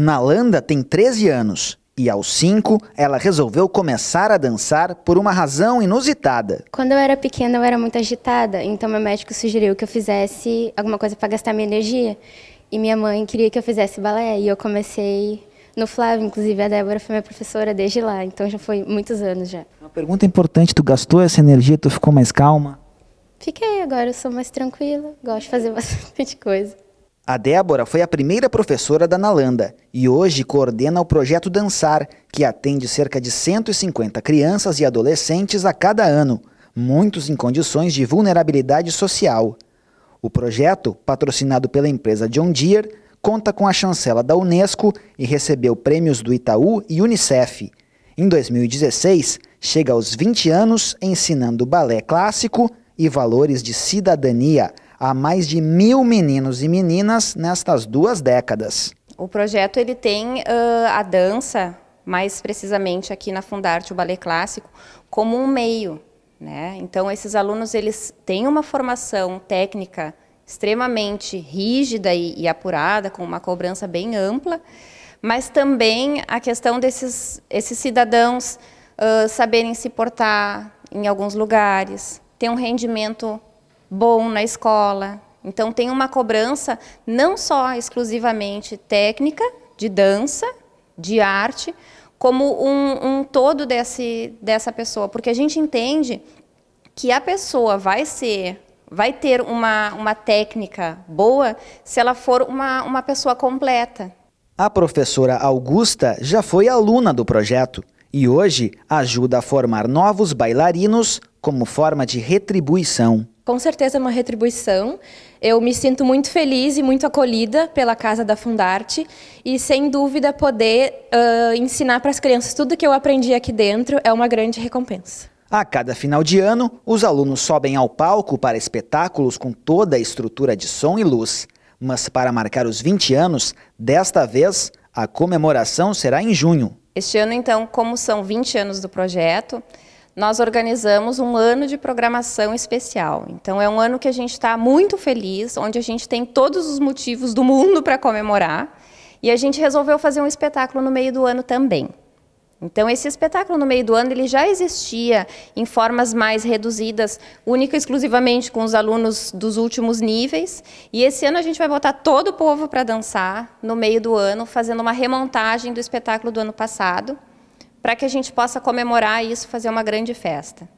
Nalanda tem 13 anos e aos 5 ela resolveu começar a dançar por uma razão inusitada. Quando eu era pequena eu era muito agitada, então meu médico sugeriu que eu fizesse alguma coisa para gastar minha energia. E minha mãe queria que eu fizesse balé e eu comecei no Flávio, inclusive a Débora foi minha professora desde lá, então já foi muitos anos já. Uma pergunta importante, tu gastou essa energia, tu ficou mais calma? Fiquei, agora eu sou mais tranquila, gosto de fazer bastante coisa. A Débora foi a primeira professora da Nalanda e hoje coordena o projeto Dançar, que atende cerca de 150 crianças e adolescentes a cada ano, muitos em condições de vulnerabilidade social. O projeto, patrocinado pela empresa John Deere, conta com a chancela da Unesco e recebeu prêmios do Itaú e Unicef. Em 2016, chega aos 20 anos ensinando balé clássico e valores de cidadania a mais de mil meninos e meninas nestas duas décadas. O projeto ele tem uh, a dança, mais precisamente aqui na Fundarte, o balé clássico, como um meio. Né? Então, esses alunos eles têm uma formação técnica extremamente rígida e, e apurada, com uma cobrança bem ampla, mas também a questão desses esses cidadãos uh, saberem se portar em alguns lugares, ter um rendimento bom na escola. Então tem uma cobrança não só exclusivamente técnica, de dança, de arte, como um, um todo desse, dessa pessoa. Porque a gente entende que a pessoa vai ser vai ter uma, uma técnica boa se ela for uma, uma pessoa completa. A professora Augusta já foi aluna do projeto e hoje ajuda a formar novos bailarinos como forma de retribuição com certeza é uma retribuição. Eu me sinto muito feliz e muito acolhida pela Casa da Fundarte e, sem dúvida, poder uh, ensinar para as crianças tudo que eu aprendi aqui dentro é uma grande recompensa. A cada final de ano, os alunos sobem ao palco para espetáculos com toda a estrutura de som e luz. Mas para marcar os 20 anos, desta vez, a comemoração será em junho. Este ano, então, como são 20 anos do projeto, nós organizamos um ano de programação especial. Então, é um ano que a gente está muito feliz, onde a gente tem todos os motivos do mundo para comemorar. E a gente resolveu fazer um espetáculo no meio do ano também. Então, esse espetáculo no meio do ano ele já existia em formas mais reduzidas, única e exclusivamente com os alunos dos últimos níveis. E esse ano a gente vai botar todo o povo para dançar no meio do ano, fazendo uma remontagem do espetáculo do ano passado para que a gente possa comemorar isso, fazer uma grande festa.